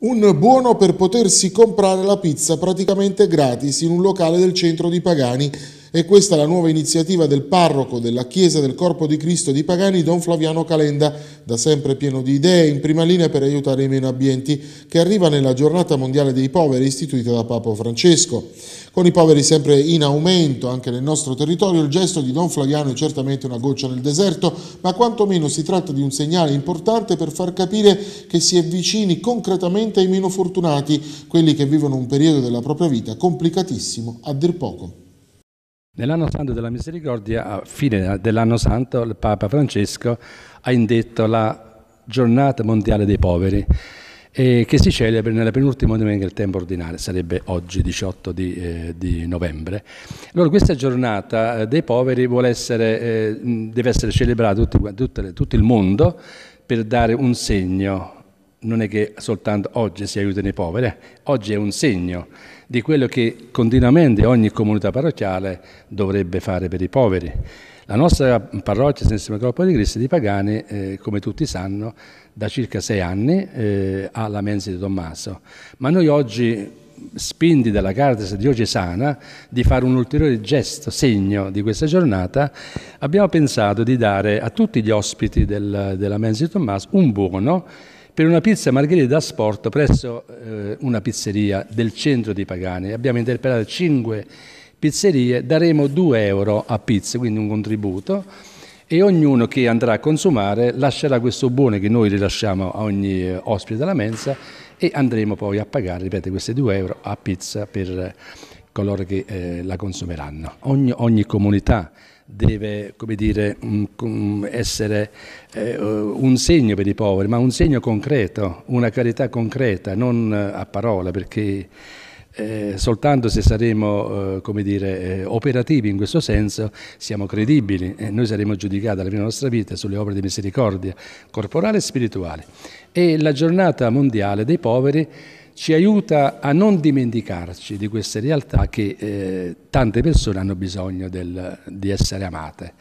Un buono per potersi comprare la pizza praticamente gratis in un locale del centro di Pagani e questa è la nuova iniziativa del parroco della Chiesa del Corpo di Cristo di Pagani, Don Flaviano Calenda, da sempre pieno di idee, in prima linea per aiutare i meno abbienti, che arriva nella giornata mondiale dei poveri istituita da Papa Francesco. Con i poveri sempre in aumento anche nel nostro territorio, il gesto di Don Flaviano è certamente una goccia nel deserto, ma quantomeno si tratta di un segnale importante per far capire che si è vicini concretamente ai meno fortunati, quelli che vivono un periodo della propria vita complicatissimo a dir poco. Nell'anno santo della misericordia, a fine dell'anno santo, il Papa Francesco ha indetto la giornata mondiale dei poveri eh, che si celebra nella penultima domenica del tempo ordinario, sarebbe oggi 18 di, eh, di novembre. Allora questa giornata eh, dei poveri essere, eh, deve essere celebrata tutto, tutto, tutto il mondo per dare un segno non è che soltanto oggi si aiutano i poveri, eh. oggi è un segno di quello che continuamente ogni comunità parrocchiale dovrebbe fare per i poveri. La nostra parrocchia Santissimo Corpo di Cristo di Pagani, eh, come tutti sanno, da circa sei anni eh, ha la mensa di Tommaso, ma noi oggi spinti dalla Caritas diocesana di fare un ulteriore gesto, segno di questa giornata, abbiamo pensato di dare a tutti gli ospiti del, della mensa di Tommaso un buono per una pizza margherita da sport presso eh, una pizzeria del centro di Pagani. Abbiamo interpellato cinque pizzerie, daremo 2 euro a pizza, quindi un contributo, e ognuno che andrà a consumare lascerà questo buone che noi rilasciamo a ogni eh, ospite della mensa e andremo poi a pagare, ripeto, questi 2 euro a pizza per coloro che eh, la consumeranno. Ogni, ogni comunità deve dire, mm, essere eh, eh, un segno per i poveri, ma un segno concreto, una carità concreta, non eh, a parola, perché eh, soltanto se saremo eh, dire, operativi in questo senso siamo credibili e noi saremo giudicati alla fine della nostra vita sulle opere di misericordia corporale e spirituale. E la giornata mondiale dei poveri ci aiuta a non dimenticarci di queste realtà che eh, tante persone hanno bisogno del, di essere amate.